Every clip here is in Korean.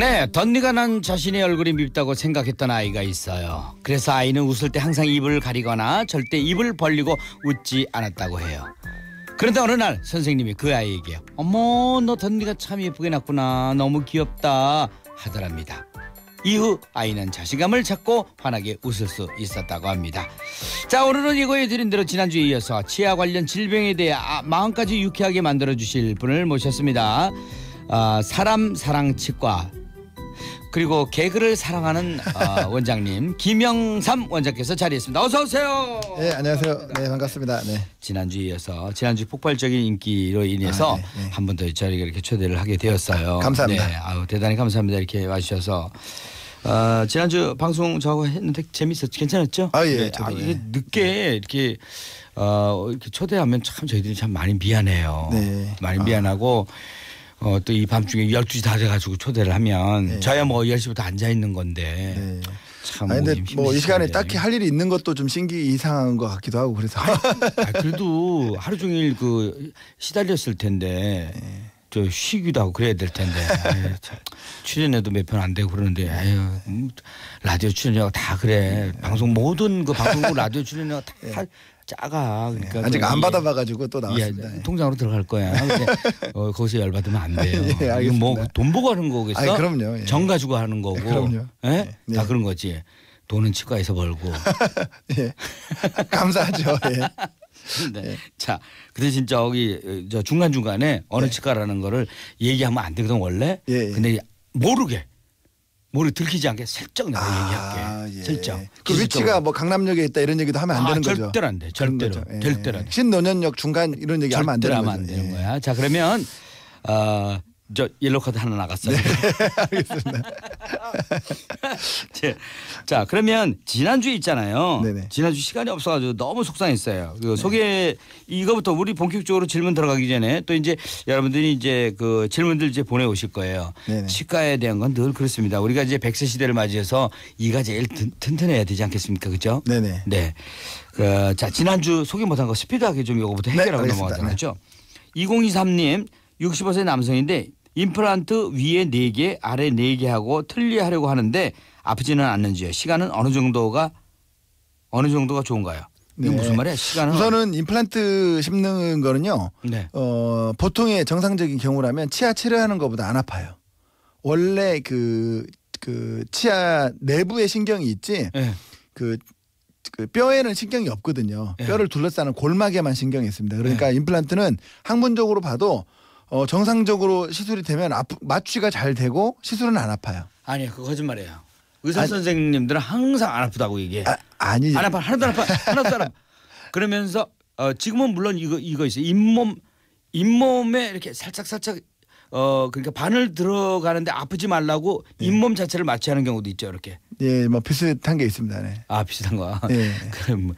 네, 덧니가 난 자신의 얼굴이 밉다고 생각했던 아이가 있어요. 그래서 아이는 웃을 때 항상 입을 가리거나 절대 입을 벌리고 웃지 않았다고 해요. 그런데 어느 날 선생님이 그 아이에게 어머 너 덧니가 참 예쁘게 났구나 너무 귀엽다 하더랍니다. 이후 아이는 자신감을 찾고 환하게 웃을 수 있었다고 합니다. 자 오늘은 예고해 드린 대로 지난주에 이어서 치아 관련 질병에 대해 아, 마음까지 유쾌하게 만들어 주실 분을 모셨습니다. 어, 사람 사랑 치과 그리고 개그를 사랑하는 어, 원장님 김영삼 원장께서 자리했습니다. 어서 오세요. 네 예, 안녕하세요. 반갑습니다. 네 반갑습니다. 네. 지난주 이어서 지난주 폭발적인 인기로 인해서 아, 네, 네. 한번 더 저희가 이렇게 초대를 하게 되었어요. 감사합니다. 네, 아우 대단히 감사합니다. 이렇게 와주셔서 어, 지난주 방송 저하고 했는데 재밌었죠? 괜찮았죠? 아 예. 네, 아, 저도, 아, 예. 이게 네. 늦게 이렇게 어, 이렇게 초대하면 참 저희들이 참 많이 미안해요. 네. 많이 미안하고. 아. 어, 또 이 밤중에 12시 다 돼가지고 초대를 하면 네. 저야 뭐 10시부터 앉아 있는 건데. 네. 참. 아니, 근데 뭐 이 시간에 딱히 할 일이 있는 것도 좀 신기 이상한 것 같기도 하고 그래서. 아, 그래도 하루 종일 그 시달렸을 텐데. 네. 저 쉬기도 하고 그래야 될 텐데 예, 출연해도 몇 편안 되고 그러는데 아유, 음, 라디오 출연료가 다 그래 방송 모든 그 방송국 라디오 출연료가 다 예. 작아 그러니까 예. 아직 안 받아봐가지고 또 나왔습니다. 예, 통장으로 들어갈 거야. 어, 거기서 열 받으면 안 돼요. 예, 이거 뭐돈 보고 하는 거겠어? 아니, 그럼요. 예. 정 가지고 하는 거고. 그럼요. 예? 예. 다 그런 거지. 돈은 치과에서 벌고. 예. 감사하죠. 예. 네. 네. 자, 그 대신 저기 저 중간 중간에 어느 네. 치과라는 거를 얘기하면 안 되거든 원래. 예, 예. 근데 모르게 모르 들키지 않게 슬쩍 내가 아, 얘기할게. 예. 슬쩍. 그 위치가 뭐 강남역에 있다 이런 얘기도 하면 안 아, 되는 절대로 거죠. 절대로 안 돼. 절대로. 예. 절대로. 신논현역 중간 이런 얘기 하면 안 되는 거죠. 절 하면 안 되는 예. 거야. 자, 그러면 어저 옐로 카드 하나 나갔어요. 네, 알겠습니다. 예. 자 그러면 지난주 에 있잖아요. 지난주 시간이 없어가지고 너무 속상했어요. 그 네. 소개 이거부터 우리 본격적으로 질문 들어가기 전에 또 이제 여러분들이 이제 그 질문들 이제 보내 오실 거예요. 네네. 치과에 대한 건 늘 그렇습니다. 우리가 이제 백세 시대를 맞이해서 이가 제일 튼, 튼해야 되지 않겠습니까, 그죠? 네네. 네. 그, 자 지난주 소개 못한 거 스피드하게 좀 이거부터 해결하고 네, 넘어가잖아요. 네. 2023님 65세 남성인데 임플란트 위에 네개 아래 네 개 하고 틀리하려고 하는데 아프지는 않는지요. 시간은 어느 정도가 어느 정도가 좋은가요? 네. 이게 무슨 말이야? 시간은 우선은 임플란트 심는 거는요. 네. 어, 보통의 정상적인 경우라면 치아 치료하는 것보다 안 아파요. 원래 그, 그 치아 내부에 신경이 있지. 네. 그, 그 뼈에는 신경이 없거든요. 예. 뼈를 둘러싸는 골막에만 신경이 있습니다. 그러니까 예. 임플란트는 학문적으로 봐도 어, 정상적으로 시술이 되면 아프, 마취가 잘 되고 시술은 안 아파요. 아니 그거 짓말이에요 의사 아니, 선생님들은 항상 안 아프다고 얘기해. 아, 아니죠. 안 아파 하나도 안 아파 하나도 안 아파. 그러면서 어, 지금은 물론 이거 이거 있어 요 잇몸 잇몸에 이렇게 살짝 살짝 어 그러니까 바늘 들어가는데 아프지 말라고 예. 잇몸 자체를 마취하는 경우도 있죠 이렇게. 예, 뭐 비슷한 게 있습니다. 네. 아 비슷한 거. 예. 그럼 뭐,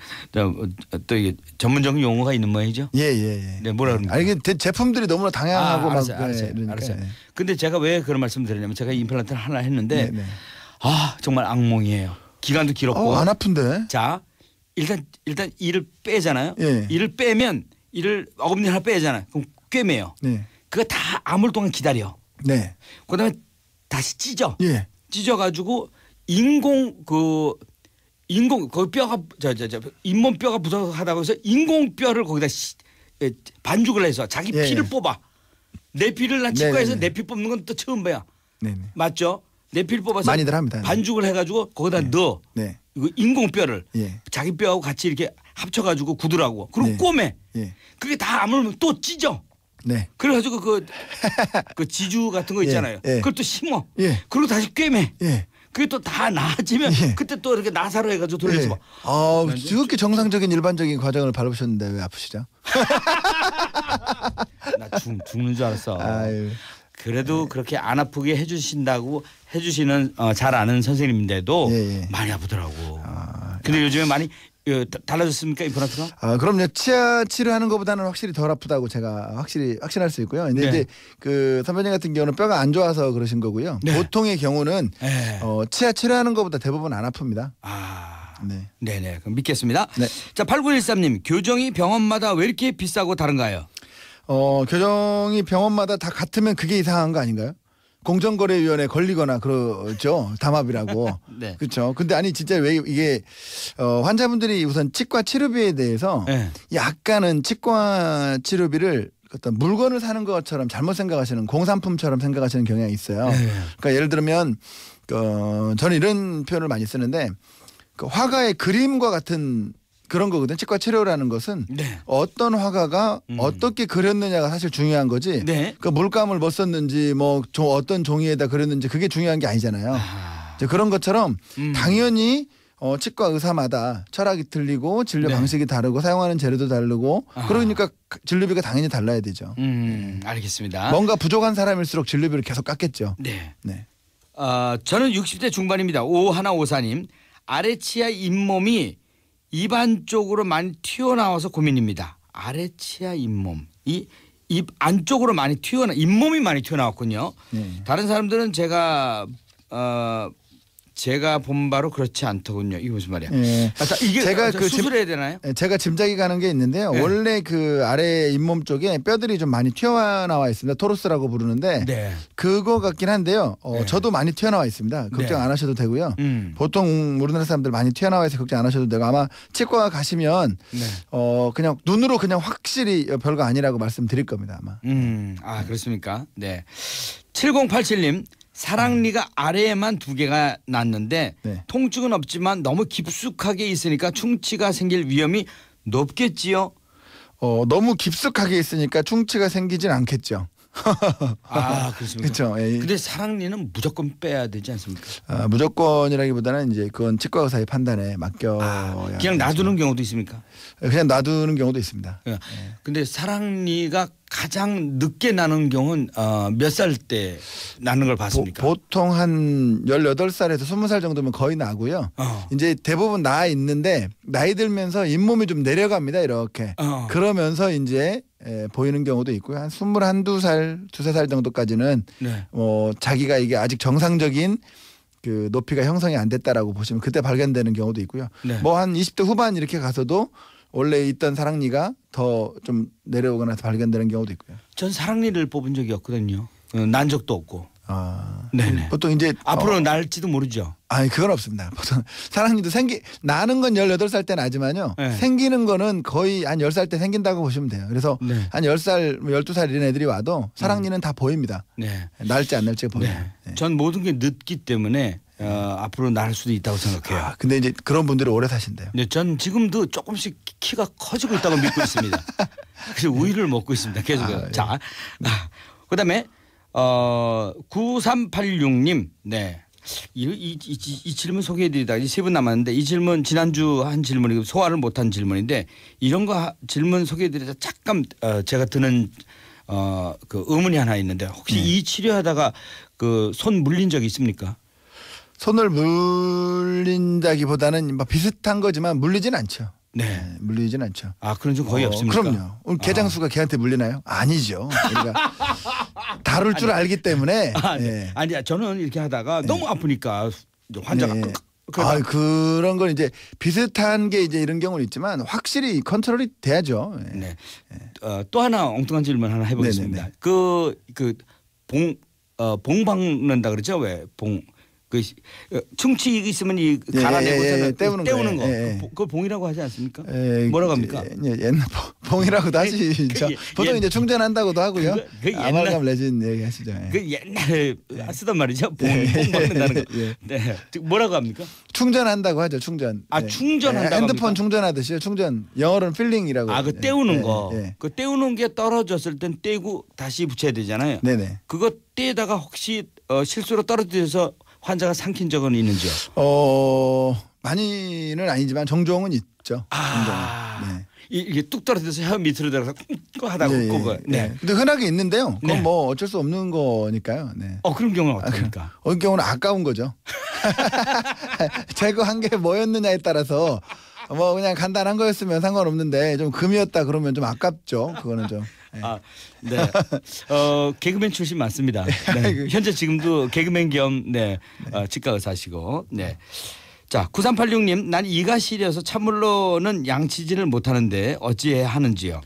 또 이게 전문적인 용어가 있는 모양이죠. 예, 예, 예. 네, 뭐라 예. 그러는. 아 이게 제품들이 너무나 다양하고 아, 알았어요, 막 알았어요. 네, 그러니까. 알았어요. 예. 근데 제가 왜 그런 말씀드리냐면 제가 임플란트를 하나 했는데 네, 네, 아 정말 악몽이에요. 기간도 길었고. 어, 안 아픈데. 자 일단 일단 이를 빼잖아요. 예. 이를 빼면 이를 어금니 하나 빼잖아요. 그럼 꿰매요. 네. 그거 다 암울 동안 기다려. 네. 그다음에 다시 찢어. 예. 찢어가지고 인공 그 인공 그 뼈가 저저저 잇몸 뼈가 부족하다고 해서 인공 뼈를 거기다 시, 에, 예, 반죽을 해서 자기 예. 피를 예. 뽑아. 내 피를 나 치과에서 네, 네, 네. 내피 뽑는 건 또 처음 봐요 네네. 맞죠? 내 피를 뽑아서 많이들 합니다. 반죽을 해가지고 거기다 네. 넣어. 네. 이거 그 인공 뼈를 예. 자기 뼈하고 같이 이렇게 합쳐가지고 구두라고. 그리고 네. 꼬매. 예. 그게 다 아물면 또 찢어. 네. 그래가지고 그, 그 지주 같은 거 예, 있잖아요. 예, 예. 그걸 또 심어. 예. 그리고 다시 꿰매. 예. 그게 또 다 나아지면 예. 그때 또 이렇게 나사로 해가지고 예. 돌려서 막. 아, 그렇게 정상적인 일반적인 과정을 밟으셨는데 왜 아프시죠? 나 죽, 죽는 줄 알았어. 아유. 그래도 네. 그렇게 안 아프게 해주신다고 해주시는 어, 잘 아는 선생님인데도 네, 네. 많이 아프더라고. 아, 근데 야. 요즘에 많이 예, 달라졌습니까 이번 아프가? 아 그럼요 치아 치료하는 것보다는 확실히 덜 아프다고 제가 확실히 확신할 수 있고요. 근데 네. 이제 그 선배님 같은 경우는 뼈가 안 좋아서 그러신 거고요. 네. 보통의 경우는 네. 어, 치아 치료하는 것보다 대부분 안 아픕니다. 아 네, 네네 그럼 믿겠습니다. 네. 자 8913님 교정이 병원마다 왜 이렇게 비싸고 다른가요? 어 교정이 병원마다 다 같으면 그게 이상한 거 아닌가요? 공정거래위원회 걸리거나 그러죠. 담합이라고. 네. 그렇죠. 근데 아니 진짜 왜 이게 어, 환자분들이 우선 치과 치료비에 대해서 네. 약간은 치과 치료비를 어떤 물건을 사는 것처럼 잘못 생각하시는 공산품처럼 생각하시는 경향이 있어요. 네. 그러니까 예를 들면 어, 저는 이런 표현을 많이 쓰는데 그 화가의 그림과 같은 그런 거거든. 치과 치료라는 것은 네. 어떤 화가가 음. 어떻게 그렸느냐가 사실 중요한 거지. 네. 그 물감을 뭐 썼는지 뭐 어떤 종이에다 그렸는지 그게 중요한 게 아니잖아요. 아. 이제 그런 것처럼 음. 당연히 어, 치과 의사마다 철학이 틀리고 진료 네. 방식이 다르고 사용하는 재료도 다르고 아. 그러니까 그 진료비가 당연히 달라야 되죠. 음, 알겠습니다. 뭔가 부족한 사람일수록 진료비를 계속 깎겠죠. 네. 네. 어, 저는 60대 중반입니다. 오하나 오사님 아래치아 잇몸이 입안 쪽으로 많이 튀어나와서 고민입니다. 아래 치아 잇몸 이 입 안쪽으로 많이 튀어나 잇몸이 많이 튀어나왔군요. 네. 다른 사람들은 제가 어, 제가 본 바로 그렇지 않더군요. 이게 무슨 말이야? 예. 아, 이게 제가 그 수술해야 되나요? 예, 제가 짐작이 가는 게 있는데요. 예. 원래 그 아래 잇몸 쪽에 뼈들이 좀 많이 튀어나와 있습니다. 토로스라고 부르는데 네. 그거 같긴 한데요. 어, 네. 저도 많이 튀어나와 있습니다. 걱정 네. 안 하셔도 되고요. 음. 보통 우리나라 사람들 많이 튀어나와 있어 걱정 안 하셔도 되고 아마 치과 가시면 네. 어, 그냥 눈으로 그냥 확실히 별거 아니라고 말씀드릴 겁니다. 아마. 음. 아 그렇습니까? 네. 7087님 사랑니가 아래에만 두 개가 났는데 네. 통증은 없지만 너무 깊숙하게 있으니까 충치가 생길 위험이 높겠지요. 어, 너무 깊숙하게 있으니까 충치가 생기진 않겠죠. 아 그렇습니까? 그렇죠. 근데 사랑니는 무조건 빼야 되지 않습니까? 아, 무조건이라기보다는 이제 그건 치과 의사의 판단에 맡겨. 아, 그냥 놔두는 경우도 있습니까? 그냥 놔두는 경우도 있습니다. 예. 예. 근데 사랑니가 가장 늦게 나는 경우는 어, 몇살 때 나는 걸 봤습니까? 보, 보통 한 열여덟 살에서 스무 살 정도면 거의 나고요. 어. 이제 대부분 나 있는데 나이 들면서 잇몸이 좀 내려갑니다. 이렇게. 어. 그러면서 이제 예, 보이는 경우도 있고요. 한 스물 한두 살, 두세 살 정도까지는 네. 어, 자기가 이게 아직 정상적인 그 높이가 형성이 안 됐다라고 보시면 그때 발견되는 경우도 있고요. 네. 뭐한 이십 대 후반 이렇게 가서도 원래 있던 사랑니가 더 좀 내려오거나 발견되는 경우도 있고요. 전 사랑니를 뽑은 적이 없거든요. 어, 난 적도 없고. 아, 네네. 보통 이제 앞으로 어, 날지도 모르죠. 아니 그건 없습니다. 보통 사랑니도 생기 나는 건 열여덟 살때 나지만요. 네. 생기는 거는 거의 한 열 살 때 생긴다고 보시면 돼요. 그래서 네. 한열 살, 뭐 열두 살 이런 애들이 와도 사랑니는 음. 다 보입니다. 네. 날지 안 날지 보여요. 네. 네. 전 모든 게 늦기 때문에 어, 앞으로 나을 수도 있다고 생각해요. 아, 근데 이제 그런 분들이 오래 사신대요. 네, 전 지금도 조금씩 키가 커지고 있다고 믿고 있습니다. 그래서 우유를 먹고 있습니다. 계속. 아, 예. 자, 아, 그다음에 어 9386님, 네. 이, 이, 이, 이 질문 소개해드리다 이세분 남았는데 이 질문 지난주 한 질문이고 소화를 못한 질문인데 이런 거 질문 소개해드리자 잠깐 어, 제가 드는 어그 의문이 하나 있는데 혹시 네. 이 치료하다가 그 손 물린 적이 있습니까? 손을 물린다기보다는 막 뭐 비슷한 거지만 물리진 않죠. 네. 네, 물리진 않죠. 아 그런 좀 거의 어, 없습니까? 그럼요. 오늘 개장수가 아. 걔한테 물리나요? 아니죠. 우리가 다룰 줄 아니, 알기 때문에. 아, 네. 네. 아니 저는 이렇게 하다가 네. 너무 아프니까 환자가. 네. 아 그런 건 이제 비슷한 게 이제 이런 경우는 있지만 확실히 컨트롤이 돼야죠. 네. 네. 어, 또 하나 엉뚱한 질문 하나 해보겠습니다. 그그 네, 그 봉, 어, 봉 박는다 그러죠? 왜 봉? 그 어, 충치 이 있으면 이갈아내고서 예, 예, 떼우는, 예, 예, 떼우는 거. 예, 그걸 예. 그 봉이라고 하지 않습니까? 뭐라고 합니까? 옛날 봉이라고 다시 그 진짜 그, 보통 옛, 이제 충전한다고도 하고요. 그, 그 아말감 레진 얘기하시죠. 그 옛날에 쓰던 말이죠. 봉, 봉 받는다는 거. 네. 뭐라고 합니까? 충전한다고 하죠. 충전. 아 충전한다. 핸드폰 충전하듯이요. 충전. 영어로는 필링이라고. 아그 떼우는 거. 그 떼우는 게 떨어졌을 땐 떼고 다시 붙여야 되잖아요. 네네. 그거 떼다가 혹시 어, 실수로 떨어뜨서 환자가 삼킨 적은 있는지요? 어 많이는 아니지만 정종은 있죠. 아. 종종은. 네. 이게 뚝 떨어져서 혀 밑으로 들어가서 꾹하다가 네, 꾹. 네. 네. 근데 흔하게 있는데요. 그건 네. 뭐 어쩔 수 없는 거니까요. 네. 어 그런 경우는 아, 어떻습니까? 아, 그런 경우는 아까운 거죠. 제거한 게 뭐였느냐에 따라서 뭐 그냥 간단한 거였으면 상관없는데 좀 금이었다 그러면 좀 아깝죠. 그거는 좀. 아, 네. 어, 개그맨 출신 맞습니다. 네. 현재 지금도 개그맨 겸 네. 어, 직각을 사시고. 네. 자, 9386님, 난 이가 시려서 찬물로는 양치질을 못 하는데 어찌해야 하는지요?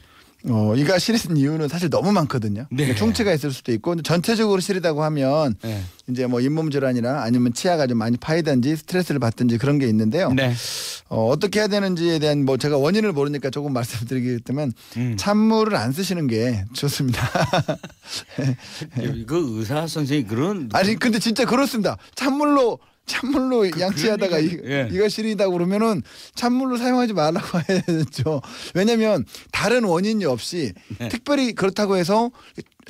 어, 이가 시린 리 이유는 사실 너무 많거든요. 네. 충치가 있을 수도 있고 근데 전체적으로 시리다고 하면 네. 이제 뭐 잇몸 질환이나 아니면 치아가 좀 많이 파이든지 스트레스를 받든지 그런 게 있는데요. 네. 어, 어떻게 해야 되는지에 대한 뭐 제가 원인을 모르니까 조금 말씀드리기 때면 음. 찬물을 안 쓰시는 게 좋습니다. 그 의사 선생님 그런 아니 근데 진짜 그렇습니다. 찬물로 찬물로 그, 양치하다가 이, 예. 이거 시린다고 그러면은 찬물로 사용하지 말라고 해야죠. 왜냐하면 다른 원인이 없이 네. 특별히 그렇다고 해서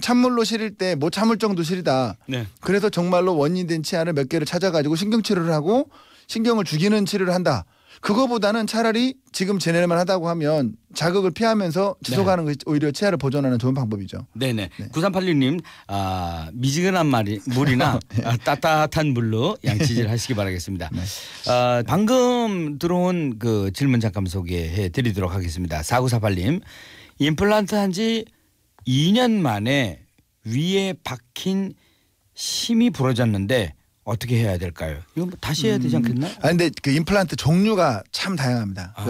찬물로 시릴 때못 뭐 참을 정도 시리다. 네. 그래서 정말로 원인된 치아를 몇 개를 찾아가지고 신경치료를 하고 신경을 죽이는 치료를 한다. 그거보다는 차라리 지금 제네만 하다고 하면 자극을 피하면서 지속하는 네. 것이 그 오히려 치아를 보존하는 좋은 방법이죠. 네네. 네. 9386님 아, 미지근한 말이, 물이나 네. 아, 따뜻한 물로 양치질 하시기 바라겠습니다. 네. 아, 방금 들어온 그 질문 잠깐 소개해 드리도록 하겠습니다. 4948님 임플란트 한지 2년 만에 위에 박힌 심이 부러졌는데 어떻게 해야 될까요? 이건 뭐 다시 해야 되지 음. 않겠나? 음. 아 근데 그 임플란트 종류가 참 다양합니다. 아.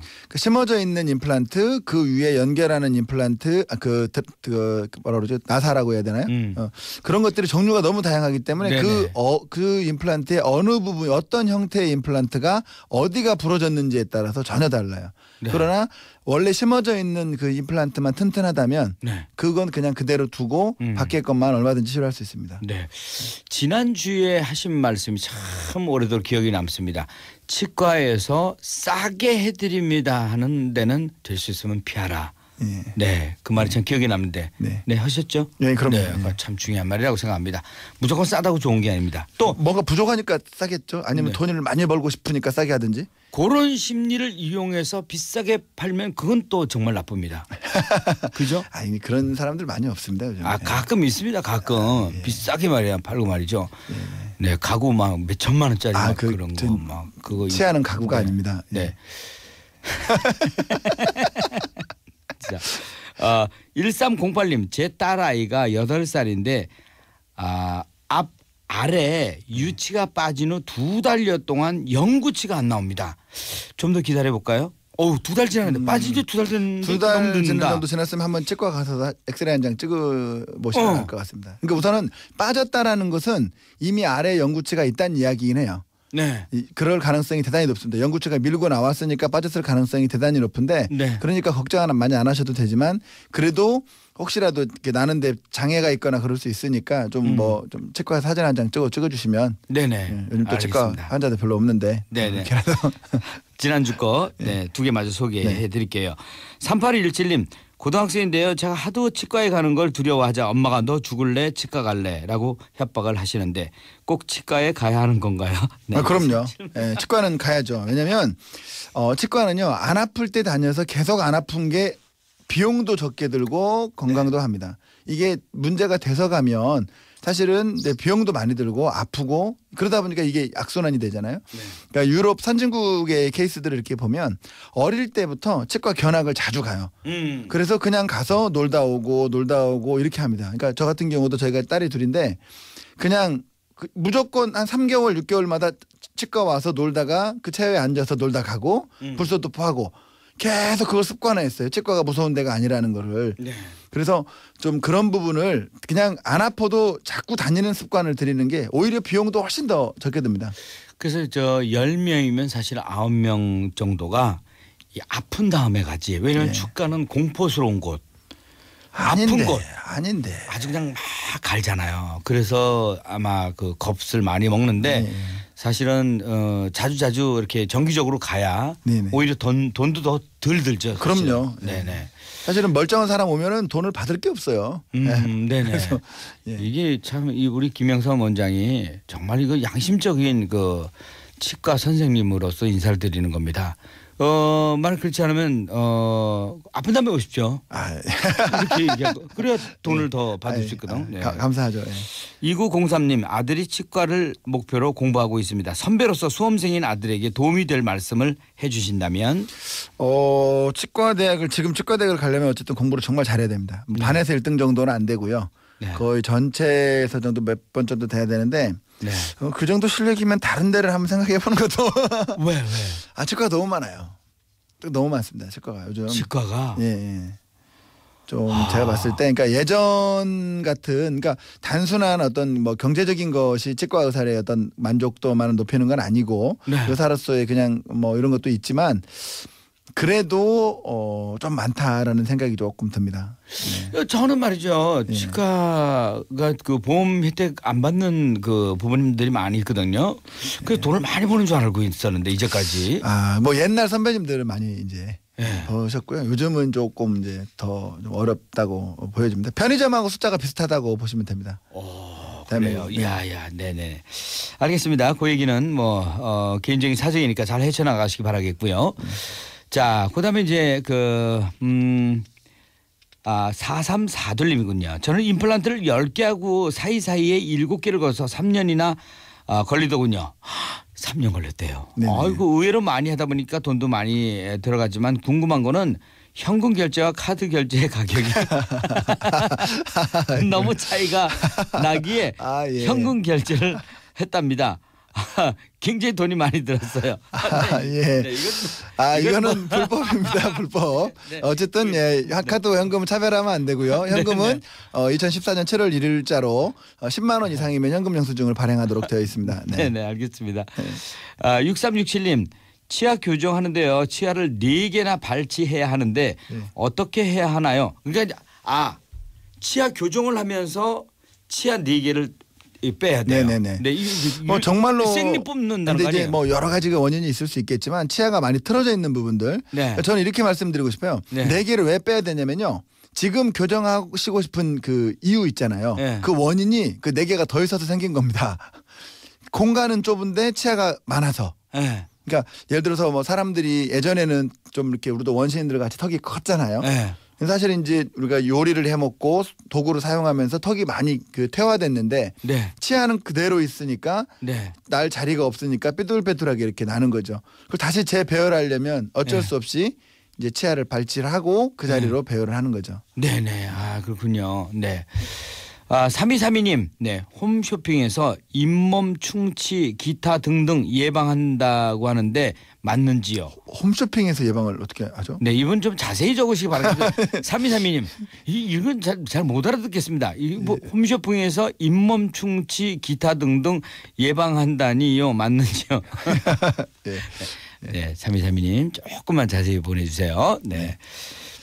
그그 심어져 있는 임플란트 그 위에 연결하는 임플란트 아, 그, 그 뭐라 그러죠 나사라고 해야 되나요? 음. 어, 그런 것들이 종류가 너무 다양하기 때문에 그 어그 어, 그 임플란트의 어느 부분 어떤 형태의 임플란트가 어디가 부러졌는지에 따라서 전혀 달라요. 네. 그러나 원래 심어져 있는 그 임플란트만 튼튼하다면 네. 그건 그냥 그대로 두고 음. 밖에 것만 얼마든지 치료할 수 있습니다. 네. 지난주에 하신 말씀이 참 오래도록 기억이 남습니다. 치과에서 싸게 해드립니다 하는 데는 될 수 있으면 피하라. 예. 네, 그 말이 참 기억에 남는데. 네, 네 하셨죠? 예, 네, 그럼요. 네, 예. 참 중요한 말이라고 생각합니다. 무조건 싸다고 좋은 게 아닙니다. 또 뭔가 뭐, 부족하니까 싸겠죠? 아니면 네. 돈을 많이 벌고 싶으니까 싸게 하든지. 그런 심리를 이용해서 비싸게 팔면 그건 또 정말 나쁩니다. 그죠? 아니 그런 사람들 많이 없습니다. 요즘에. 아 가끔 있습니다. 가끔 아, 예. 비싸게 말이야 팔고 말이죠. 예. 네, 가구 막 몇 천만 원짜리 아, 막 그, 그런 거 막 그거 취하는 가구가 네. 아닙니다. 네. 자, 어, 1308님 제 딸아이가 여덟 살인데 아, 앞 아래 유치가 빠진 후 두 달여 동안 영구치가 안 나옵니다. 좀 더 기다려 볼까요? 어두달 지났는데 음. 빠진 지 두달 된. 두달 정도 지났으면 한 번 치과 가서 엑스레이 한 장 찍어 보시면 어. 알것 같습니다. 그러니까 우선은 빠졌다라는 것은 이미 아래 연구체가 있다는 이야기긴 해요. 네. 그럴 가능성이 대단히 높습니다. 연구체가 밀고 나왔으니까 빠졌을 가능성이 대단히 높은데 네. 그러니까 걱정 하나 많이 안 하셔도 되지만 그래도 혹시라도 이렇게 나는데 장애가 있거나 그럴 수 있으니까 좀 뭐좀 음. 뭐 치과 사진 한 장 찍어 찍어주시면 네네 예, 요즘 또 알겠습니다. 치과 환자들 별로 없는데 네네 음, 지난주 거네두 예. 개 마저 소개해드릴게요. 3817님 고등학생인데요. 제가 하도 치과에 가는 걸 두려워하자 엄마가 너 죽을래 치과 갈래라고 협박을 하시는데 꼭 치과에 가야 하는 건가요? 네. 아, 그럼요. 네, 치과는 가야죠. 왜냐하면 어, 치과는요 안 아플 때 다녀서 계속 안 아픈 게 비용도 적게 들고 건강도 네. 합니다. 이게 문제가 돼서 가면 사실은 네, 비용도 많이 들고 아프고 그러다 보니까 이게 악순환이 되잖아요. 네. 그러니까 유럽 선진국의 케이스들을 이렇게 보면 어릴 때부터 치과 견학을 자주 가요. 음. 그래서 그냥 가서 놀다 오고 놀다 오고 이렇게 합니다. 그러니까 저 같은 경우도 저희가 딸이 둘인데 그냥 그 무조건 한 3개월 6개월마다 치과 와서 놀다가 그 차에 앉아서 놀다 가고 음. 불소도포하고 계속 그걸 습관화했어요. 치과가 무서운 데가 아니라는 거를. 네. 그래서 좀 그런 부분을 그냥 안 아파도 자꾸 다니는 습관을 들이는 게 오히려 비용도 훨씬 더 적게 듭니다. 그래서 저1 0명이면 사실 9명 정도가 아픈 다음에 가지. 왜냐하면 네. 주가는 공포스러운 곳. 아닌데, 아픈 곳 아닌데 아주 그냥 막 갈잖아요. 그래서 아마 그 겁을 많이 먹는데 네. 사실은 어, 자주 자주 이렇게 정기적으로 가야 네네. 오히려 돈 돈도 더덜 들죠. 그럼요. 네. 예. 네 사실은 멀쩡한 사람 오면은 돈을 받을 게 없어요. 음, 예. 네. 네 그래서 예. 이게 참 이 우리 김영삼 원장이 정말 이거 양심적인 그 치과 선생님으로서 인사를 드리는 겁니다. 어, 말 그렇지 않으면 어, 아픈 다음에 오십시오. 아, 예. 그래야 네. 돈을 네. 더 받을 아, 수 있거든. 아, 네. 가, 감사하죠. 예. 2903님 아들이 치과를 목표로 공부하고 있습니다. 선배로서 수험생인 아들에게 도움이 될 말씀을 해주신다면 어, 치과 대학을 지금 치과 대학을 가려면 어쨌든 공부를 정말 잘해야 됩니다. 네. 반에서 1등 정도는 안 되고요. 네. 거의 전체에서 정도 몇 번 정도 돼야 되는데 네. 어, 그 정도 실력이면 다른 데를 한번 생각해 보는 것도 왜 왜? 아 치과가 너무 많아요. 너무 많습니다. 치과가 요즘 치과가 예. 예. 좀 아. 제가 봤을 때 그러니까 예전 같은 그러니까 단순한 어떤 뭐 경제적인 것이 치과 의사의 어떤 만족도만 높이는 건 아니고 네. 의사로서의 그냥 뭐 이런 것도 있지만 그래도 어, 좀 많다라는 생각이 조금 듭니다. 네. 어, 저는 말이죠 네. 치과가 그 보험 혜택 안 받는 그 부모님들이 많이 있거든요. 그 네. 돈을 많이 버는 줄 알고 있었는데 이제까지. 아뭐 옛날 선배님들은 많이 이제 네. 예. 보셨고요. 요즘은 조금 이제 더 어렵다고 보여집니다. 편의점하고 숫자가 비슷하다고 보시면 됩니다. 오. 그래요. 네. 야야, 네네. 알겠습니다. 그 얘기는 뭐 어, 개인적인 사정이니까 잘 헤쳐나가시기 바라겠고요. 네. 자, 그 다음에 이제 그, 음, 아, 4342님이군요. 저는 임플란트를 10개 하고 사이사이에 7개를 걸어서 3년이나 아, 걸리더군요. 3년 걸렸대요. 아이고, 의외로 많이 하다 보니까 돈도 많이 들어가지만 궁금한 거는 현금 결제와 카드 결제의 가격이 너무 차이가 나기에 아, 예. 현금 결제를 했답니다. 굉장히 돈이 많이 들었어요. 아, 네. 예. 네, 이건, 아 이거는 뭐 불법입니다. 불법. 네. 어쨌든 그 예, 카드 네. 현금 차별하면 안 되고요. 네, 현금은 네. 어, 2014년 7월 1일자로 어, 10만 원 이상이면 현금 영수증을 발행하도록 되어 있습니다. 네, 네, 알겠습니다. 아, 6367님. 치아 교정하는데요. 치아를 4개나 발치해야 하는데 어떻게 해야 하나요? 그러니까 아, 치아 교정을 하면서 치아 4개를 빼야 돼요. 네네네. 네, 이, 이, 뭐 정말로 생리 뽑는다는 이제 뭐 여러 가지가 원인이 있을 수 있겠지만 치아가 많이 틀어져 있는 부분들. 네. 저는 이렇게 말씀드리고 싶어요. 네. 네 개를 왜 빼야 되냐면요. 지금 교정하시고 싶은 그 이유 있잖아요. 네. 그 원인이 그 네 개가 더 있어서 생긴 겁니다. 공간은 좁은데 치아가 많아서. 네. 그러니까 예를 들어서 뭐 사람들이 예전에는 좀 이렇게 우리도 원시인들 같이 턱이 컸잖아요. 네. 사실 이제 우리가 요리를 해 먹고 도구를 사용하면서 턱이 많이 그 퇴화됐는데 네. 치아는 그대로 있으니까 네. 날 자리가 없으니까 삐뚤빼뚤하게 이렇게 나는 거죠. 그걸 다시 재배열하려면 어쩔 네. 수 없이 이제 치아를 발치하고 를그 자리로 네. 배열을 하는 거죠. 네네. 아 그렇군요. 네. 아, 3232님, 네. 홈쇼핑에서 잇몸, 충치, 기타 등등 예방한다고 하는데 맞는지요? 홈쇼핑에서 예방을 어떻게 하죠? 네, 이분 좀 자세히 적으시기 바랍니다. 3232님, 이, 이건 잘못 알아듣겠습니다. 이, 뭐, 예. 홈쇼핑에서 잇몸, 충치, 기타 등등 예방한다니요? 맞는지요? 예. 네. 네. 네, 3232님, 조금만 자세히 보내주세요. 네.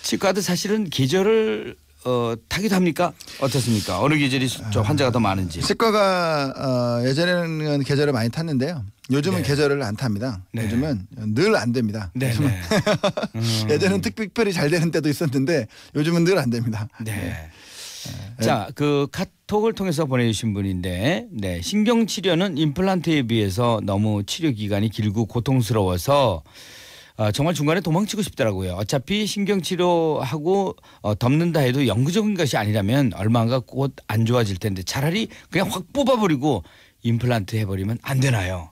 치과도 네. 사실은 계절을 어, 타기도 합니까? 어떻습니까? 어느 계절이 저 환자가 더 많은지. 치과가 어, 예전에는 계절을 많이 탔는데요. 요즘은 네. 계절을 안 탑니다. 네. 요즘은 늘 안 됩니다. 네, 네. 요즘은 음. 예전은 특별히 잘 되는 때도 있었는데 요즘은 늘 안 됩니다. 네. 네. 네. 자, 그 카톡을 통해서 보내주신 분인데, 네, 신경 치료는 임플란트에 비해서 너무 치료 기간이 길고 고통스러워서 어, 정말 중간에 도망치고 싶더라고요. 어차피 신경치료하고 어, 덮는다 해도 영구적인 것이 아니라면 얼마가 곧 안 좋아질 텐데 차라리 그냥 확 뽑아버리고 임플란트 해버리면 안 되나요?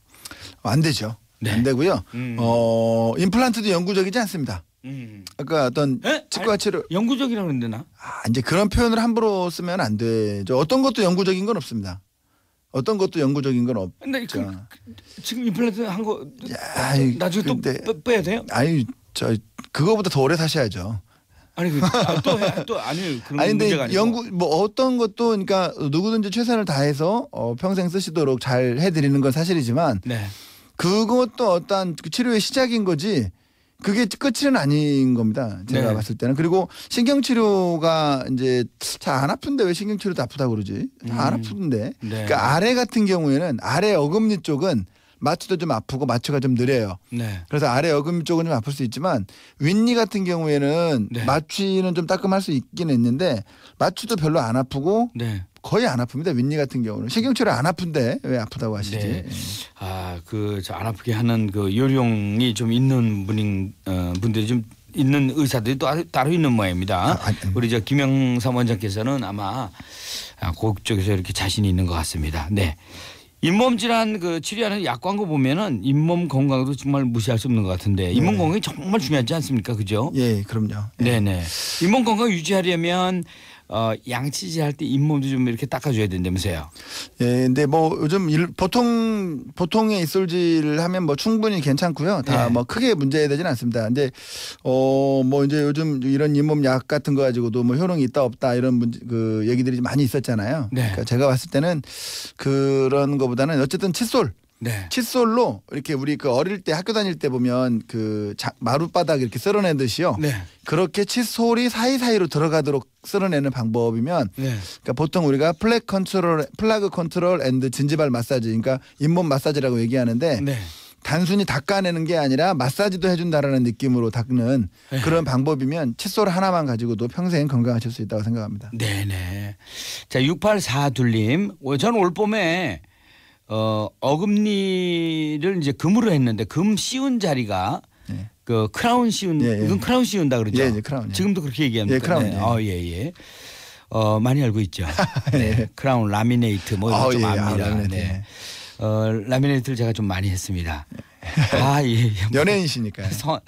안 되죠. 네. 안 되고요. 음. 어, 임플란트도 영구적이지 않습니다. 음. 아까 어떤 에? 치과 치료 영구적이라고 했는데 나 아, 이제 그런 표현을 함부로 쓰면 안 되죠. 어떤 것도 영구적인 건 없습니다. 어떤 것도 영구적인 건 없죠. 근데 그, 그, 지금 임플란트 한 거 나중에 근데, 빼야 돼요? 아니 저 그거보다 더 오래 사셔야죠. 아니 그, 아, 또또 아, 아니 그런 아니 근데 연구 뭐 어떤 것도 그러니까 누구든지 최선을 다해서 어, 평생 쓰시도록 잘 해드리는 건 사실이지만 네. 그것도 어떠한 그 치료의 시작인 거지. 그게 끝은 아닌 겁니다. 제가 네. 봤을 때는. 그리고 신경치료가 이제 잘 안 아픈데 왜 신경치료도 아프다고 그러지? 다안 음. 아픈데. 네. 그러니까 아래 같은 경우에는 아래 어금니 쪽은 마취도 좀 아프고 마취가 좀 느려요. 네. 그래서 아래 어금니 쪽은 좀 아플 수 있지만 윗니 같은 경우에는 네. 마취는 좀 따끔할 수 있긴 했는데 마취도 별로 안 아프고 네. 거의 안 아픕니다. 윗니 같은 경우는 신경철이 안 아픈데 왜 아프다고 하시지? 네. 예. 아그 안 아프게 하는 그 요령이 좀 있는 분인 어, 분들이 좀 있는 의사들이 또 따로 있는 모양입니다. 아, 아 음. 우리 저 김영삼 원장께서는 아마 아, 고국 쪽에서 이렇게 자신이 있는 것 같습니다. 네. 잇몸 질환 그 치료하는 약 광고 보면은 잇몸 건강도 정말 무시할 수 없는 것 같은데 네. 잇몸 네. 건강이 정말 중요하지 않습니까? 그죠? 예, 그럼요. 예. 네, 네. 잇몸 건강 유지하려면 어, 양치질 할 때 잇몸도 좀 이렇게 닦아줘야 된다면서요. 예, 근데 뭐 요즘 일, 보통 보통의 입술질을 하면 뭐 충분히 괜찮고요. 다뭐 예. 뭐 크게 문제되지는 않습니다. 근데 어뭐 이제 요즘 이런 잇몸 약 같은 거 가지고도 뭐 효능이 있다 없다 이런 문제, 그 얘기들이 많이 있었잖아요. 네. 그러니까 제가 봤을 때는 그런 거보다는 어쨌든 칫솔 네. 칫솔로 이렇게 우리 그 어릴 때 학교 다닐 때 보면 그 자, 마룻바닥 이렇게 썰어내듯이요 네. 그렇게 칫솔이 사이사이로 들어가도록 썰어내는 방법이면 네. 그러니까 보통 우리가 플랙 컨트롤 플라그 컨트롤 앤드 진지발 마사지 그러니까 잇몸 마사지라고 얘기하는데 네. 단순히 닦아내는 게 아니라 마사지도 해준다라는 느낌으로 닦는 에이. 네. 그런 방법이면 칫솔 하나만 가지고도 평생 건강하실 수 있다고 생각합니다. 네네. 자 6842님, 저는 올 봄에 어 어금니를 이제 금으로 했는데 금 씌운 자리가 네. 그 크라운 씌운 예, 예. 이건 크라운 씌운다 그러죠. 예, 예 크라운, 예. 지금도 그렇게 얘기합니다. 예, 크라운. 네. 어, 예, 예. 어 많이 알고 있죠. 네. 크라운 라미네이트 뭐 이거 아, 어, 좀 예, 아, 압니다. 아, 네. 어 라미네이트를 제가 좀 많이 했습니다. 아, 예. 예. 연예인이시니까. 성...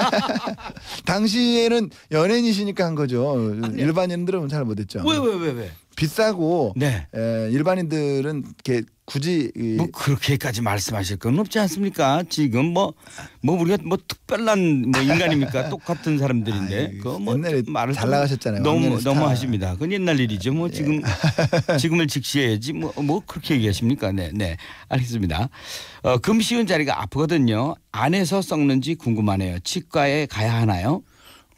당시에는 연예인이시니까 한 거죠. 아니, 네. 일반인들은 잘 못했죠. 왜, 왜, 왜, 왜? 비싸고 네. 에, 일반인들은 이렇게 굳이 뭐 그렇게까지 말씀하실 건 없지 않습니까? 지금 뭐뭐 뭐 우리가 뭐 특별한 뭐 인간입니까? 똑같은 사람들인데 그뭐 옛날에 말을 잘 나가셨잖아요. 너무 너무 하십니다. 그건 옛날 일이죠. 뭐 예. 지금 지금을 직시해야지 뭐뭐 뭐 그렇게 얘기하십니까? 네, 네, 알겠습니다. 어, 금쉬운 자리가 아프거든요. 안에서 썩는지 궁금하네요. 치과에 가야 하나요?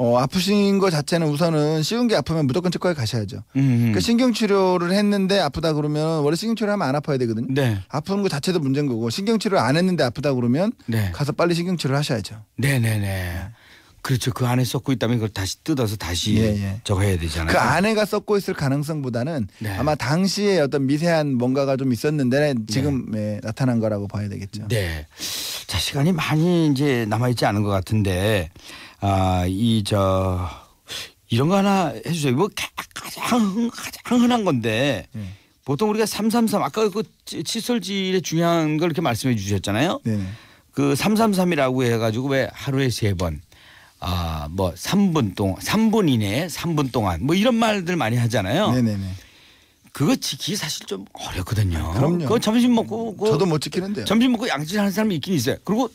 어, 아프신 거 자체는 우선은 쉬운 게 아프면 무조건 치과에 가셔야죠. 음, 음. 그러니까 신경 치료를 했는데 아프다 그러면 원래 신경 치료를 하면 안 아파야 되거든요. 네. 아픈 거 자체도 문제인 거고 신경 치료를 안 했는데 아프다 그러면 네. 가서 빨리 신경 치료를 하셔야죠. 네, 네, 네. 그렇죠. 그 안에 썩고 있다면 그걸 다시 뜯어서 다시 예, 예. 저거 해야 되잖아요. 그 안에가 썩고 있을 가능성보다는 네. 아마 당시에 어떤 미세한 뭔가가 좀 있었는데 네. 지금 네. 예, 나타난 거라고 봐야 되겠죠. 네. 자, 시간이 많이 이제 남아 있지 않은 것 같은데 아, 이, 저, 이런 거 하나 해주세요. 뭐 가장, 가장 흔한 건데 네. 보통 우리가 333 아까 그 칫솔질의 중요한 걸 이렇게 말씀해 주셨잖아요. 네. 그 333이라고 해가지고 왜 하루에 세 번. 아, 뭐 3분 동안 3분 이내에 3분 동안 뭐 이런 말들 많이 하잖아요. 네네네. 네, 그거 지키기 사실 좀 어렵거든요. 아, 그럼요. 그 점심 먹고 그 저도 못 지키는데. 요 점심 먹고 양치하는 사람이 있긴 있어요. 그리고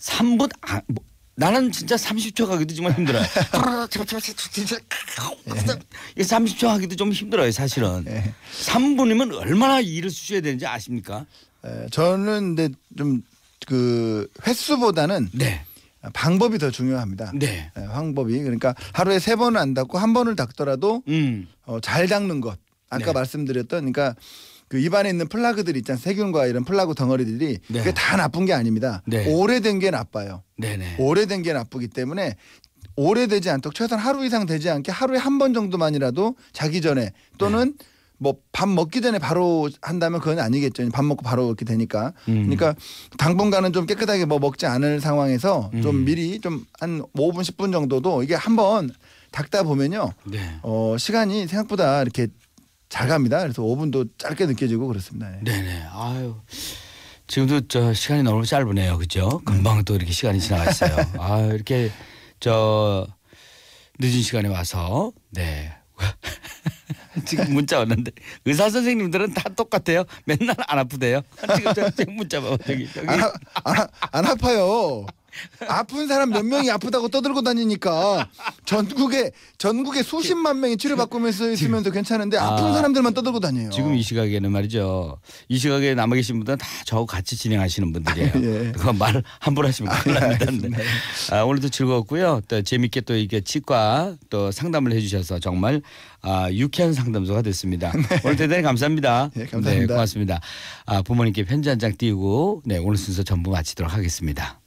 3분 아, 뭐 나는 진짜 30초 가기도 정말 힘들어요. 이 30초 예. 하기도 좀 힘들어요, 사실은. 3분이면 예. 얼마나 일을 쓰셔야 되는지 아십니까? 예, 저는 근데 좀 그 횟수보다는 네. 방법이 더 중요합니다. 네. 방법이 그러니까 하루에 세번은안 닦고 한 번을 닦더라도 음. 어, 잘 닦는 것. 아까 네. 말씀드렸던 그러니까 그 입안에 있는 플라그들 있잖아요. 세균과 이런 플라그 덩어리들이 네. 그게 다 나쁜 게 아닙니다. 네. 오래된 게 나빠요. 네네. 오래된 게 나쁘기 때문에 오래되지 않도록 최소한 하루 이상 되지 않게 하루에 한 번 정도만이라도 자기 전에 또는 네. 뭐밥 먹기 전에 바로 한다면 그건 아니겠죠. 밥 먹고 바로 이렇게 되니까. 음. 그러니까 당분간은 좀 깨끗하게 뭐 먹지 않을 상황에서 음. 좀 미리 좀 한 5분 10분 정도도 이게 한번 닦다 보면요. 네. 어, 시간이 생각보다 이렇게 잘 갑니다. 그래서 5분도 짧게 느껴지고 그렇습니다. 네. 네 아유. 지금도 저 시간이 너무 짧으네요. 그죠? 금방 네. 또 이렇게 시간이 지나갔어요. 아, 이렇게 저 늦은 시간에 와서 네. 지금 문자 왔는데 의사 선생님들은 다 똑같아요. 맨날 안 아프대요. 지금 저 문자 봐 저기 저기 안, 아, 안 아파요. 아픈 사람 몇 명이 아프다고 떠들고 다니니까 전국에 전국에 수십만 명이 치료받고면서 있으면서 괜찮은데 아, 아픈 아, 사람들만 떠들고 다녀요. 지금 이 시각에는 말이죠. 이 시각에 남아 계신 분들다 저하고 같이 진행하시는 분들이에요. 예. 그말 함부로 하시면 아, 큰일 납니다. 네. 아, 오늘도 즐거웠고요. 또 재밌게 또 이게 치과 또 상담을 해주셔서 정말 아, 유쾌한 상담소가 됐습니다. 네. 오늘 대단히 감사합니다. 네, 감사합니다. 네, 고맙습니다. 아, 부모님께 편지 한 장 띄우고 네, 오늘 순서 전부 마치도록 하겠습니다.